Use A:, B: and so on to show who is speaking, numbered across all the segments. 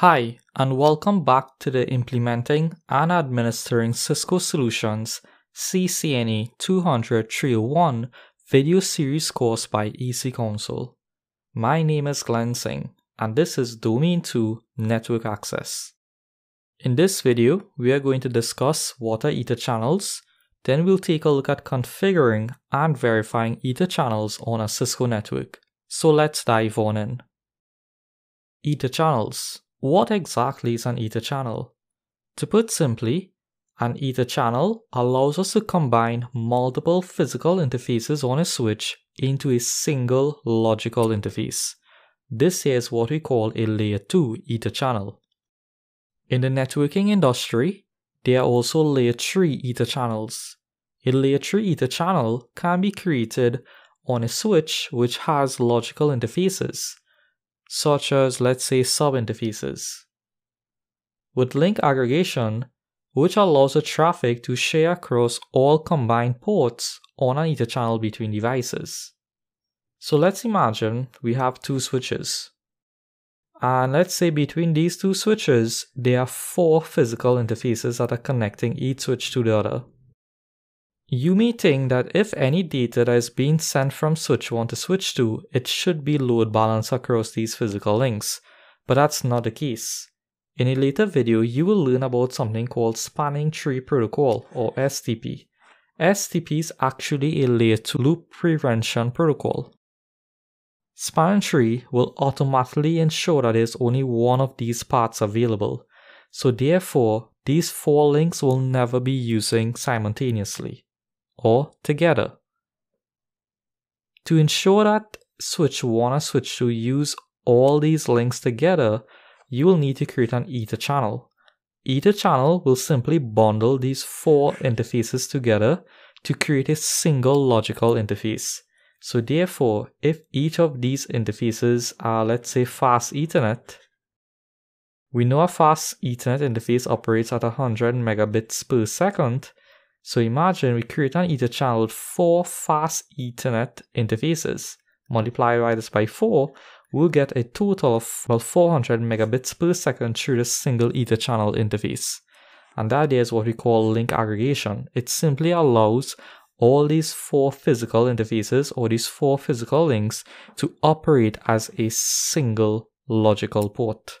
A: Hi, and welcome back to the Implementing and Administering Cisco Solutions CCNA 200 301 video series course by EC Console. My name is Glenn Singh, and this is Domain 2 Network Access. In this video, we are going to discuss what are Ether channels, then we'll take a look at configuring and verifying Ether channels on a Cisco network. So let's dive on in. Ether channels what exactly is an ether channel? To put simply, an ether channel allows us to combine multiple physical interfaces on a switch into a single logical interface. This is what we call a layer 2 ether channel. In the networking industry, there are also layer 3 ether channels. A layer 3 ether channel can be created on a switch which has logical interfaces such as, let's say, subinterfaces. With link aggregation, which allows the traffic to share across all combined ports on an interchannel between devices. So let's imagine we have two switches. And let's say between these two switches, there are four physical interfaces that are connecting each switch to the other. You may think that if any data that is being sent from switch 1 to switch 2, it should be load balanced across these physical links, but that's not the case. In a later video, you will learn about something called Spanning Tree Protocol or STP. STP is actually a layer 2 loop prevention protocol. Spanning tree will automatically ensure that there's only one of these paths available, so therefore these four links will never be using simultaneously or together. To ensure that switch 1 and switch 2 use all these links together, you will need to create an ether channel. Ether channel will simply bundle these four interfaces together to create a single logical interface. So therefore, if each of these interfaces are let's say fast ethernet, we know a fast ethernet interface operates at 100 megabits per second, so imagine we create an ether channel with four fast ethernet interfaces. Multiply by this by four, we'll get a total of about 400 megabits per second through this single ether channel interface. And that is what we call link aggregation. It simply allows all these four physical interfaces or these four physical links to operate as a single logical port.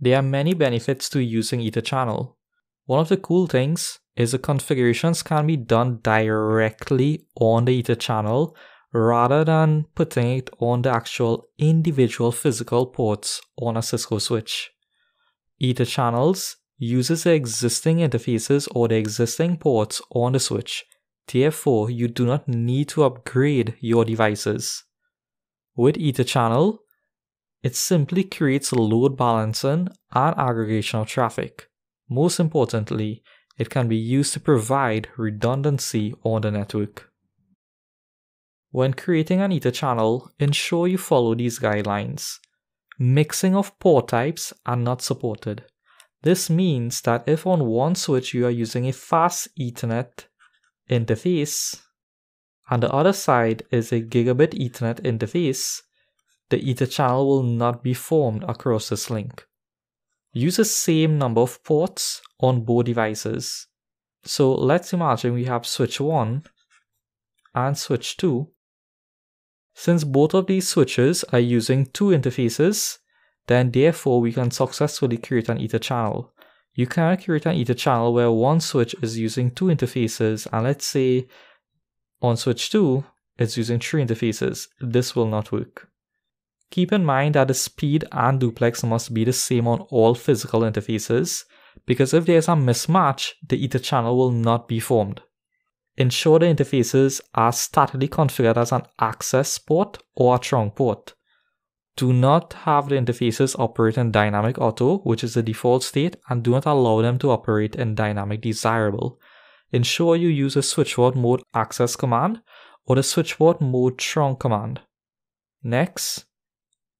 A: There are many benefits to using Ether Channel. One of the cool things is the configurations can be done directly on the ether channel rather than putting it on the actual individual physical ports on a Cisco switch. Ether channels uses the existing interfaces or the existing ports on the switch. Therefore, you do not need to upgrade your devices. With Ether channel, it simply creates load balancing and aggregation of traffic. Most importantly, it can be used to provide redundancy on the network. When creating an ether channel, ensure you follow these guidelines. Mixing of port types are not supported. This means that if on one switch you are using a fast Ethernet interface, and the other side is a gigabit Ethernet interface, the ether channel will not be formed across this link use the same number of ports on both devices. So let's imagine we have switch 1 and switch 2. Since both of these switches are using two interfaces, then therefore we can successfully create an ether channel. You can create an ether channel where one switch is using two interfaces and let's say on switch 2 it's using three interfaces. This will not work. Keep in mind that the speed and duplex must be the same on all physical interfaces, because if there's a mismatch, the ether channel will not be formed. Ensure the interfaces are statically configured as an access port or a trunk port. Do not have the interfaces operate in dynamic auto, which is the default state, and do not allow them to operate in dynamic desirable. Ensure you use a switchboard mode access command or the switchboard mode trunk command. Next,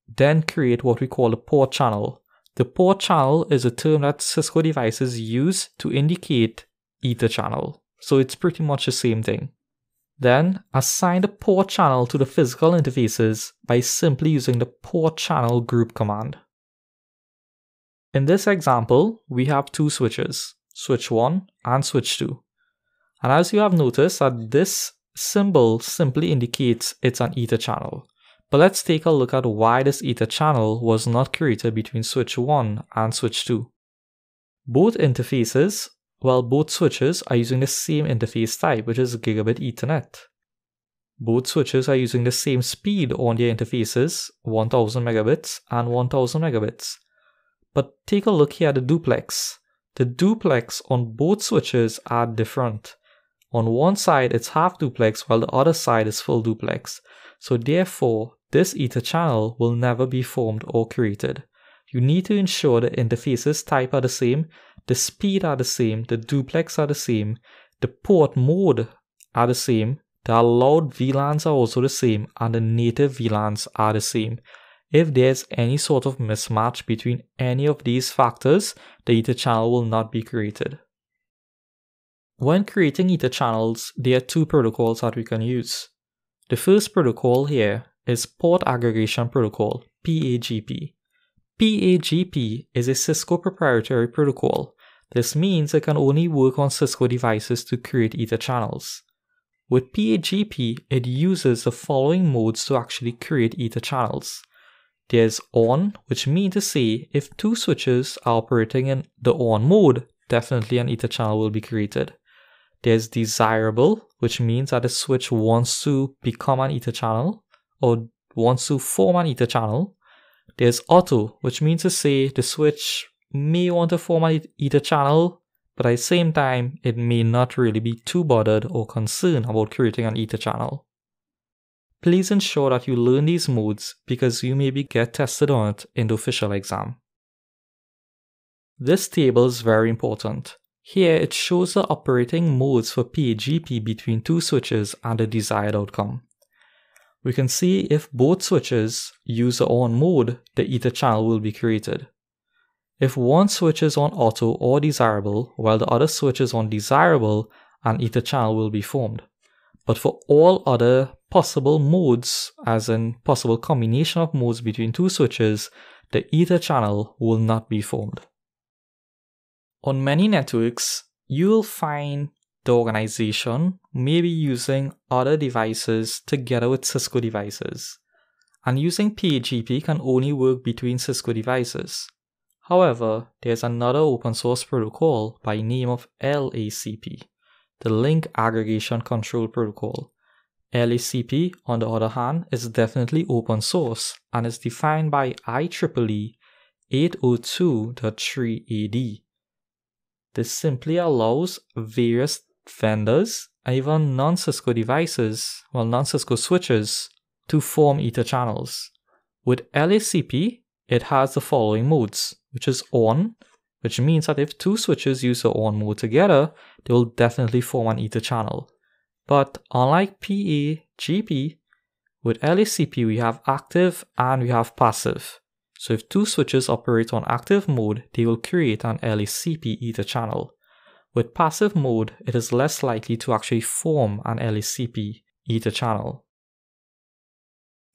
A: then create what we call a port channel. The port channel is a term that Cisco devices use to indicate ether channel. So it's pretty much the same thing. Then assign the port channel to the physical interfaces by simply using the port channel group command. In this example, we have two switches, switch 1 and switch 2. And as you have noticed that this symbol simply indicates it's an ether channel. But let's take a look at why this ether channel was not created between switch 1 and switch 2. Both interfaces, well both switches are using the same interface type which is gigabit ethernet. Both switches are using the same speed on their interfaces, 1000 megabits and 1000 megabits. But take a look here at the duplex. The duplex on both switches are different. On one side it's half duplex while the other side is full duplex. So therefore this ether channel will never be formed or created. You need to ensure the interfaces type are the same, the speed are the same, the duplex are the same, the port mode are the same, the allowed VLANs are also the same, and the native VLANs are the same. If there's any sort of mismatch between any of these factors, the ether channel will not be created. When creating ether channels, there are two protocols that we can use. The first protocol here is Port Aggregation Protocol, PAGP. PAGP is a Cisco proprietary protocol. This means it can only work on Cisco devices to create Ether channels. With PAGP, it uses the following modes to actually create Ether channels. There's on, which means to say if two switches are operating in the on mode, definitely an Ether channel will be created. There's desirable, which means that a switch wants to become an Ether channel or wants to form an Ether channel. There's auto, which means to say the switch may want to form an Ether channel, but at the same time, it may not really be too bothered or concerned about creating an Ether channel. Please ensure that you learn these modes because you maybe get tested on it in the official exam. This table is very important. Here it shows the operating modes for PAGP between two switches and the desired outcome we can see if both switches use the on mode, the ether channel will be created. If one switch is on auto or desirable, while the other switch is on desirable, an ether channel will be formed. But for all other possible modes, as in possible combination of modes between two switches, the ether channel will not be formed. On many networks, you will find the organization may be using other devices together with Cisco devices, and using PAGP can only work between Cisco devices. However, there's another open source protocol by name of LACP, the Link Aggregation Control Protocol. LACP, on the other hand, is definitely open source and is defined by IEEE 802.3AD. This simply allows various vendors and even non-Cisco devices, well, non-Cisco switches to form ether channels. With LACP, it has the following modes, which is on, which means that if two switches use the on mode together, they will definitely form an ether channel. But unlike PE, GP, with LACP we have active and we have passive. So if two switches operate on active mode, they will create an LACP ether channel. With passive mode, it is less likely to actually form an LACP ether channel.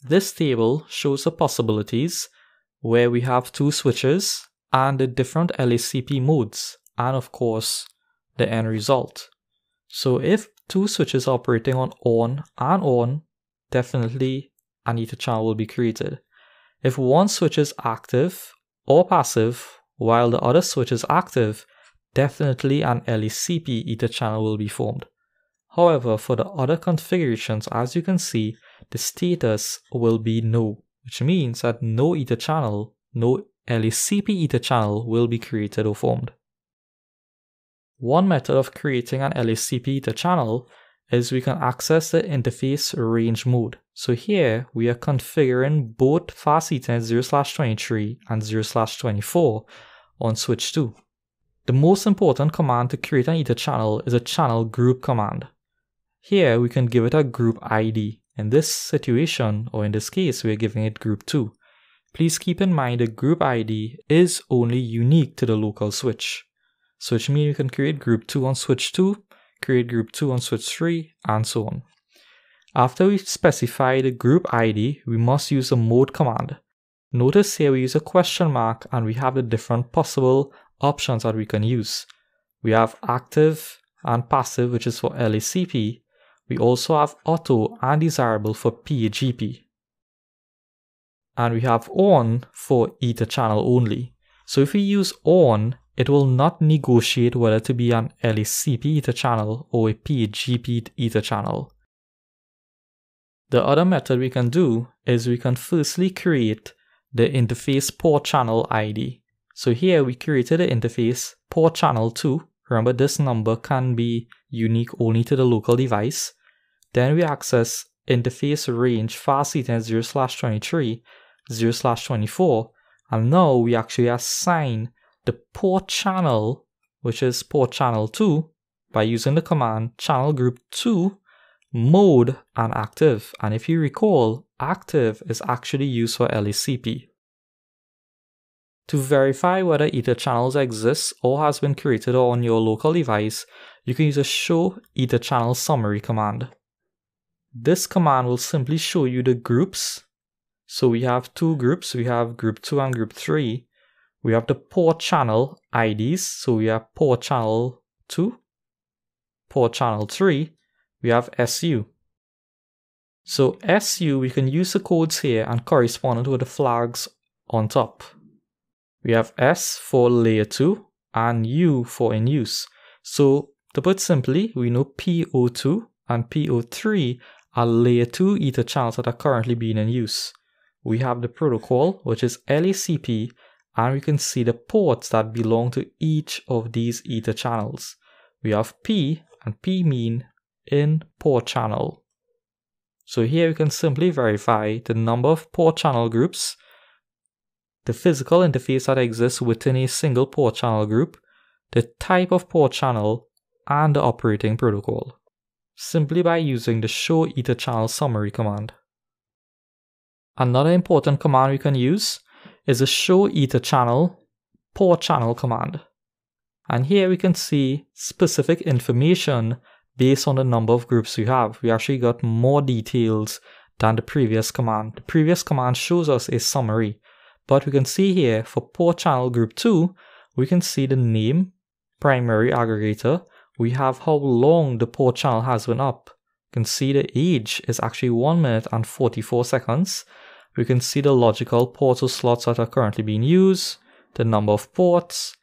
A: This table shows the possibilities where we have two switches and the different LACP modes and of course the end result. So if two switches operating on on and on, definitely an ether channel will be created. If one switch is active or passive while the other switch is active, definitely an LECP ether channel will be formed. However, for the other configurations, as you can see, the status will be no, which means that no ether channel, no LACP ether channel will be created or formed. One method of creating an LACP ether channel is we can access the interface range mode. So here we are configuring both fast ethernet 0 slash 23 and 0 slash 24 on switch 2. The most important command to create an ether channel is a channel group command. Here we can give it a group ID. In this situation, or in this case, we are giving it group 2. Please keep in mind the group ID is only unique to the local switch. So which means you can create group 2 on switch 2, create group 2 on switch 3, and so on. After we specify the group ID, we must use a mode command. Notice here we use a question mark and we have the different possible options that we can use. We have active and passive, which is for LACP. We also have auto and desirable for PAGP. And we have on for ether channel only. So if we use on, it will not negotiate whether to be an LACP ether channel or a PAGP ether channel. The other method we can do is we can firstly create the interface port channel ID. So here we created the interface port channel 2. Remember this number can be unique only to the local device. Then we access interface range fast ethernet 0 slash 23, 0 slash 24. And now we actually assign the port channel, which is port channel 2, by using the command channel group 2 mode and active. And if you recall, active is actually used for LACP, to verify whether Ether channels exist or has been created on your local device, you can use a show Ether channel summary command. This command will simply show you the groups. So we have two groups, we have group 2 and group 3. We have the port channel IDs, so we have port channel 2, port channel 3, we have SU. So SU, we can use the codes here and correspond with the flags on top. We have S for layer 2 and U for in use. So to put simply, we know PO2 and PO3 are layer 2 ether channels that are currently being in use. We have the protocol, which is LACP, and we can see the ports that belong to each of these ether channels. We have P and P mean in port channel. So here we can simply verify the number of port channel groups the physical interface that exists within a single port channel group, the type of port channel, and the operating protocol, simply by using the show ether channel summary command. Another important command we can use is the show ether channel port channel command. And here we can see specific information based on the number of groups we have. We actually got more details than the previous command. The previous command shows us a summary, but we can see here for port channel group 2, we can see the name, primary aggregator, we have how long the port channel has been up. You can see the age is actually 1 minute and 44 seconds. We can see the logical portal slots that are currently being used, the number of ports,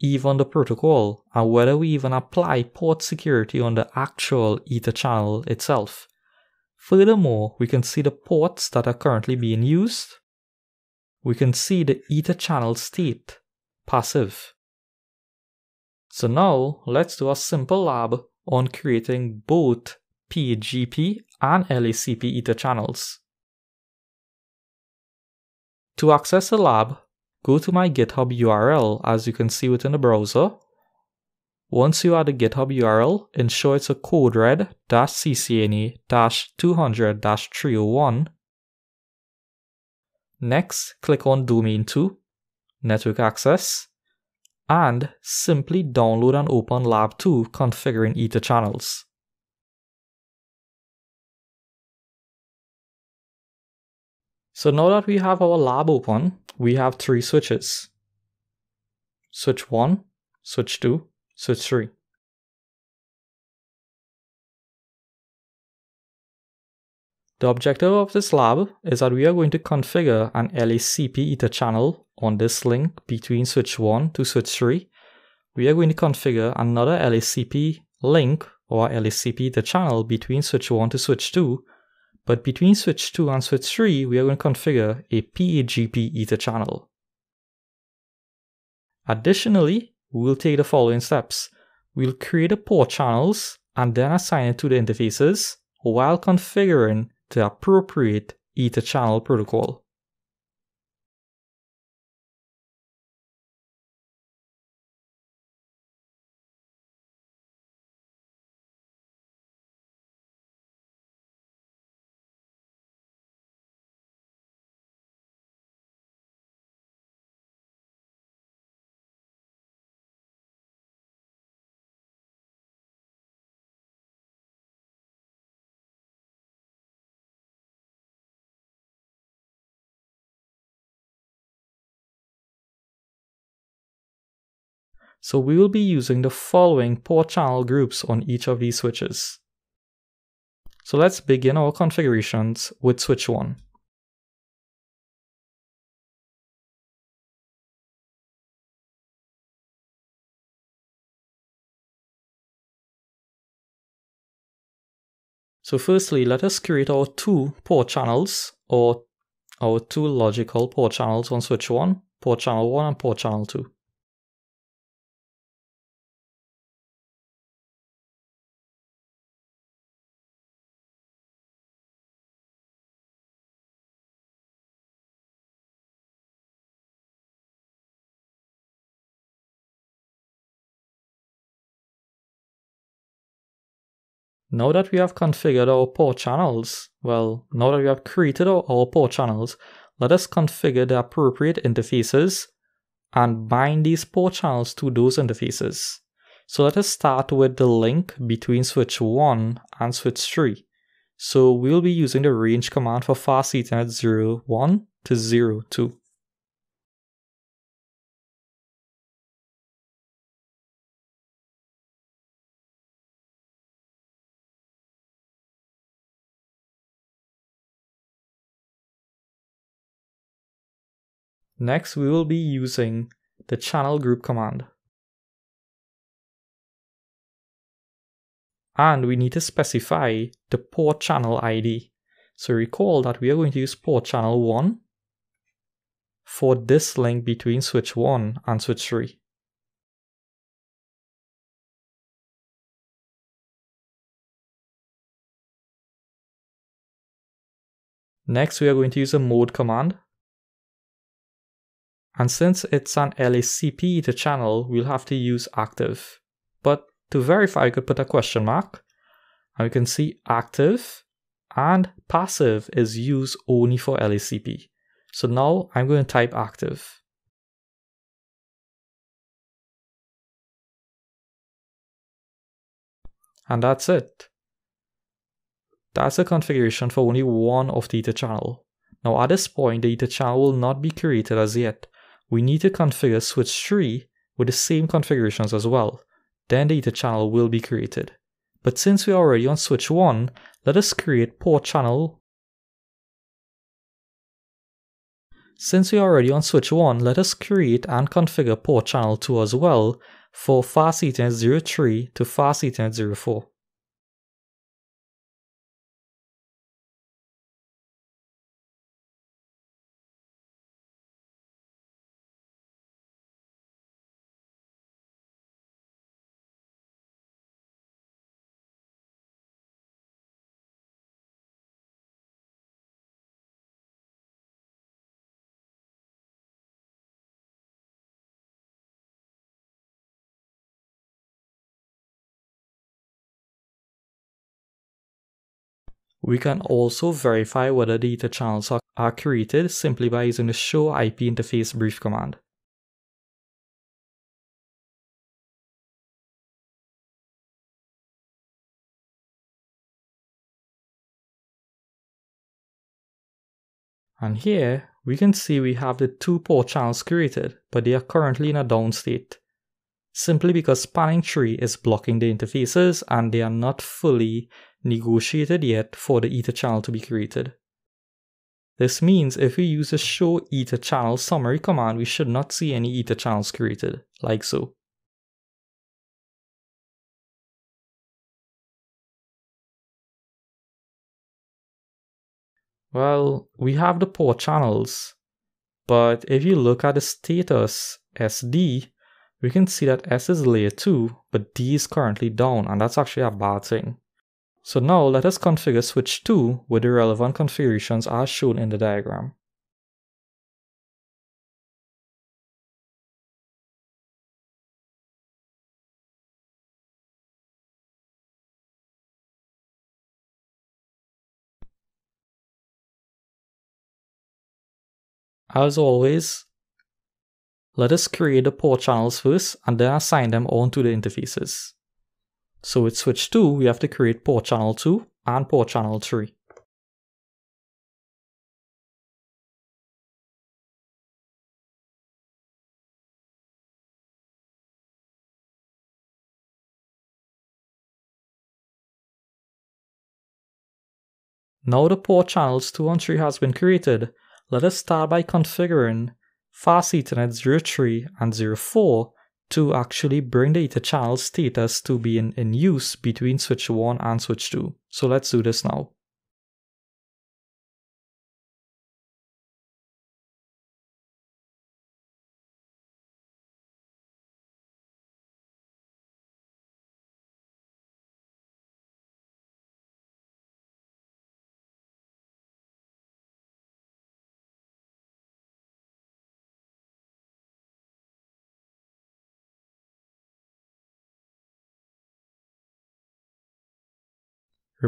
A: even the protocol, and whether we even apply port security on the actual Ether channel itself. Furthermore, we can see the ports that are currently being used, we can see the ether channel state, passive. So now let's do a simple lab on creating both PGP and LACP ether channels. To access the lab, go to my GitHub URL as you can see within the browser. Once you are the GitHub URL, ensure it's a code red-ccna-200-301 Next, click on Domain 2, Network Access, and
B: simply download and open Lab 2 configuring Ether channels.
C: So now that we have our lab open, we have three switches. Switch 1, switch 2, switch 3.
B: The objective of this lab is that we are going to configure
A: an LACP ether channel on this link between switch 1 to switch 3. We are going to configure another LACP link or LACP ether channel between switch 1 to switch 2, but between switch 2 and switch 3 we are going to configure a PAGP ether channel. Additionally, we'll take the following steps. We'll create the port channels and then assign it to the interfaces
B: while configuring the appropriate Ether channel protocol. So we will be using the following port channel groups on each of these switches. So let's begin our configurations with switch 1. So firstly, let us create our two port channels or our two logical port channels on switch 1, port channel 1 and port channel 2.
C: Now that we have configured our port channels, well, now that we have created our, our port channels, let us
A: configure the appropriate interfaces and bind these port channels to those interfaces. So let us start with the link between switch 1 and switch
C: 3. So we'll be using the range command for fast Ethernet 01 to 02.
B: Next, we will be using the channel group command.
C: And we need to specify the port channel ID. So recall that we are going to use port channel 1
B: for this link between switch 1 and switch 3.
C: Next, we are going to use a mode command and since it's an LACP, the channel, we'll have to
A: use active. But to verify, I could put a question mark. And we can see
C: active and passive is used only for LACP. So now I'm going to type active. And that's it. That's the configuration for only one of the ether channel. Now at this point, the ether
A: channel will not be created as yet, we need to configure switch 3 with the same configurations
C: as well. Then the ether channel will be created. But since we are already on switch 1, let us create port channel.
A: Since we are already on switch 1, let us create and configure port channel 2 as well
B: for fast ethernet 03 to fast ethernet 04.
C: We can also verify whether the ether channels are, are created simply by using the show IP interface brief command. And here, we can see we have the two port channels created, but they are currently in a down state.
A: Simply because spanning tree is blocking the interfaces and they are not fully negotiated yet for the ether channel to be created. This means if we use the show
B: ether channel summary command, we should not see any ether channels created, like so.
C: Well, we have the port channels, but if you look at the status SD, we can see that S
A: is layer 2, but D is currently down, and that's actually a bad thing. So now let
B: us configure switch 2 with the relevant configurations as shown in the diagram. As always, let us create the port channels first and then assign
C: them onto the interfaces. So with switch 2, we have to create port channel 2 and port channel 3.
B: Now the port channels 2 and 3 has been created, let us start by
A: configuring Fast Ethernet 03 and 04 to actually
C: bring the ether channel status to be in, in use between switch 1 and switch 2. So let's do this now.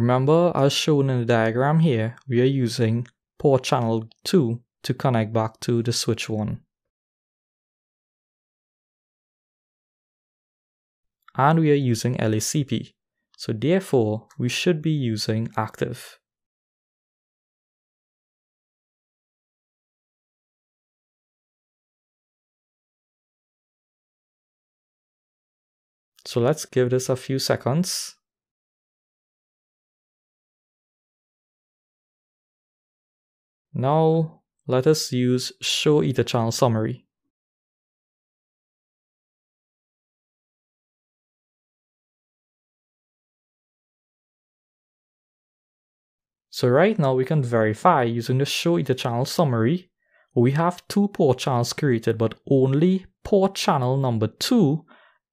C: Remember, as shown in the diagram here, we are using port channel 2 to connect back to the switch 1. And we are using LACP, so therefore we should be using
B: active. So let's give this a few seconds. Now, let us use show ether channel summary. So right now we can verify using the show ether channel summary,
A: we have two port channels created, but only port channel number two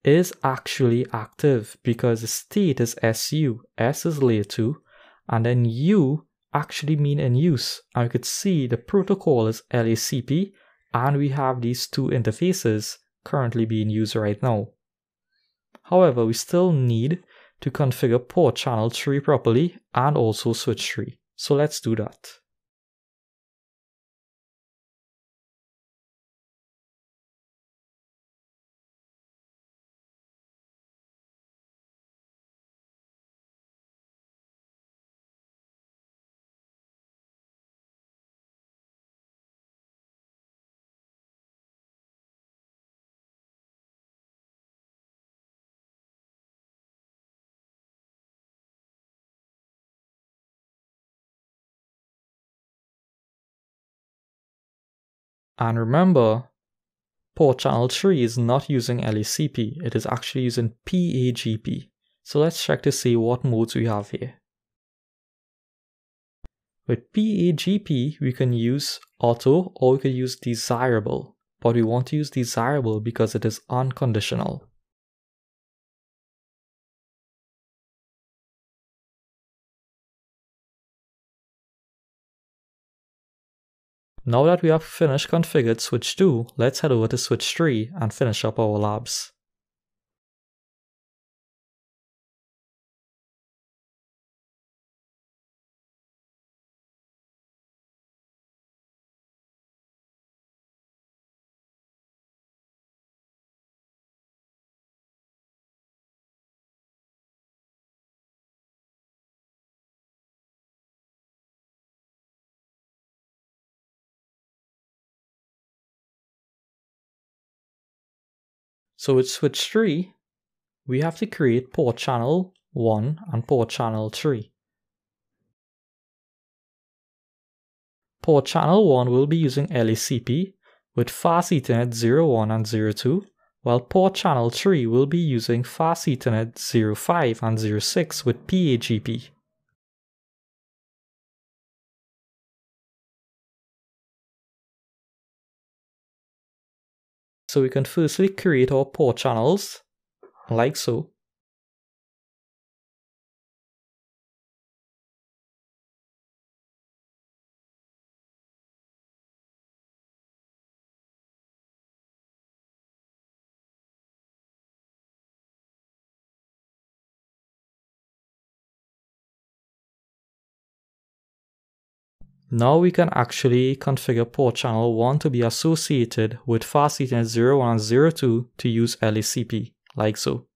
A: is actually active because the state is SU, S is layer two, and then U actually mean in use. And we could see the protocol is LACP, and we have these two interfaces currently being used right now. However, we still need to configure port channel 3 properly and
B: also switch 3. So let's do that. And remember, poor channel 3 is not using LACP, it is
A: actually using PAGP. So let's check to see what modes we have here. With PAGP, we can use auto or we can
B: use desirable, but we want to use desirable because it is unconditional.
C: Now that we have finished configured switch 2, let's head over to switch 3 and finish up our labs. So with switch 3, we have to create port channel 1 and port channel 3. Port channel 1 will be using
A: LACP with Fast Ethernet 01 and 02, while port channel 3 will
B: be using Fast Ethernet 05 and 06 with PAGP. So we can firstly create our port channels, like so. Now we can actually configure port channel
A: 1
C: to be associated with FastEthernet 0102 to use LACP, like so.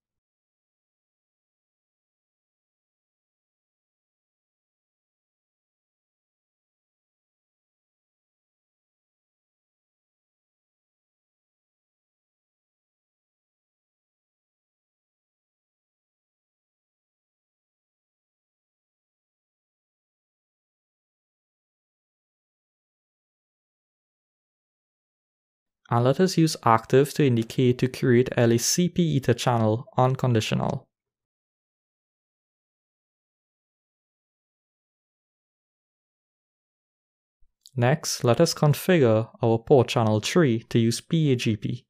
C: and let us use active to indicate to create a CP ether channel unconditional.
B: Next, let us configure our port channel tree to use PAGP.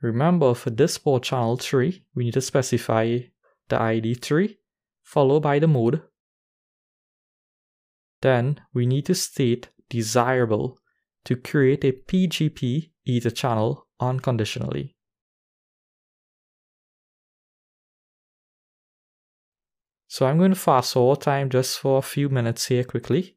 C: Remember for this port channel 3, we need to specify the ID 3 followed by the mode. Then we need to state desirable to create a PGP ether channel unconditionally. So I'm going to fast all time just for a few
A: minutes here quickly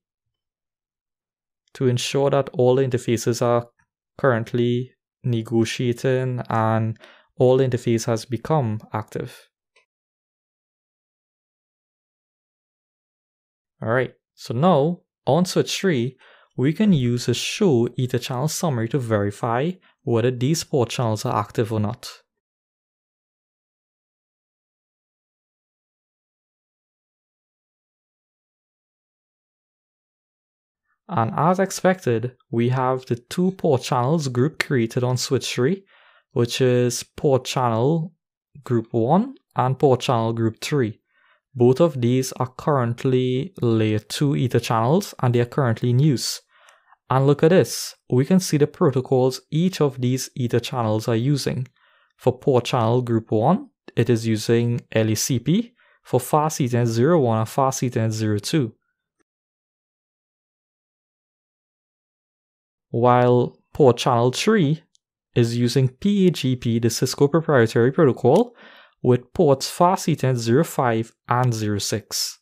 A: to ensure that all the interfaces are
C: currently negotiating, and all interface has become active. Alright, so now on switch tree, we can use a show ether channel summary
B: to verify whether these port channels are active or not. And as expected, we have the two port
A: channels group created on switch 3, which is port channel group 1 and port channel group 3. Both of these are currently layer 2 ether channels and they are currently in use. And look at this, we can see the protocols each of these ether channels are using. For port channel group 1,
C: it is using LACP, for fast Ethernet 01 and fast Ethernet 02. while port channel 3 is using PAGP, the Cisco proprietary protocol,
B: with ports FastEthernet 05 and 06.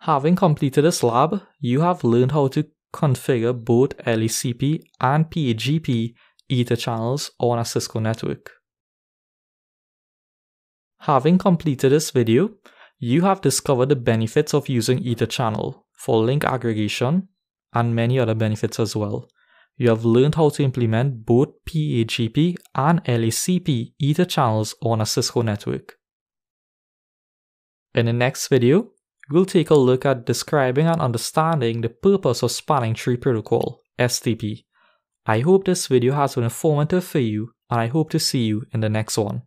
B: Having completed this lab, you have learned how to configure both LECP
A: and PAGP Ether channels on a Cisco network. Having completed this video, you have discovered the benefits of using Ether Channel for link aggregation and many other benefits as well. You have learned how to implement both PAGP and LACP Ether channels on a Cisco network. In the next video, we'll take a look at describing and understanding the purpose of Spanning Tree Protocol, STP.
C: I hope this video has been informative for you and I hope to see you in the next one.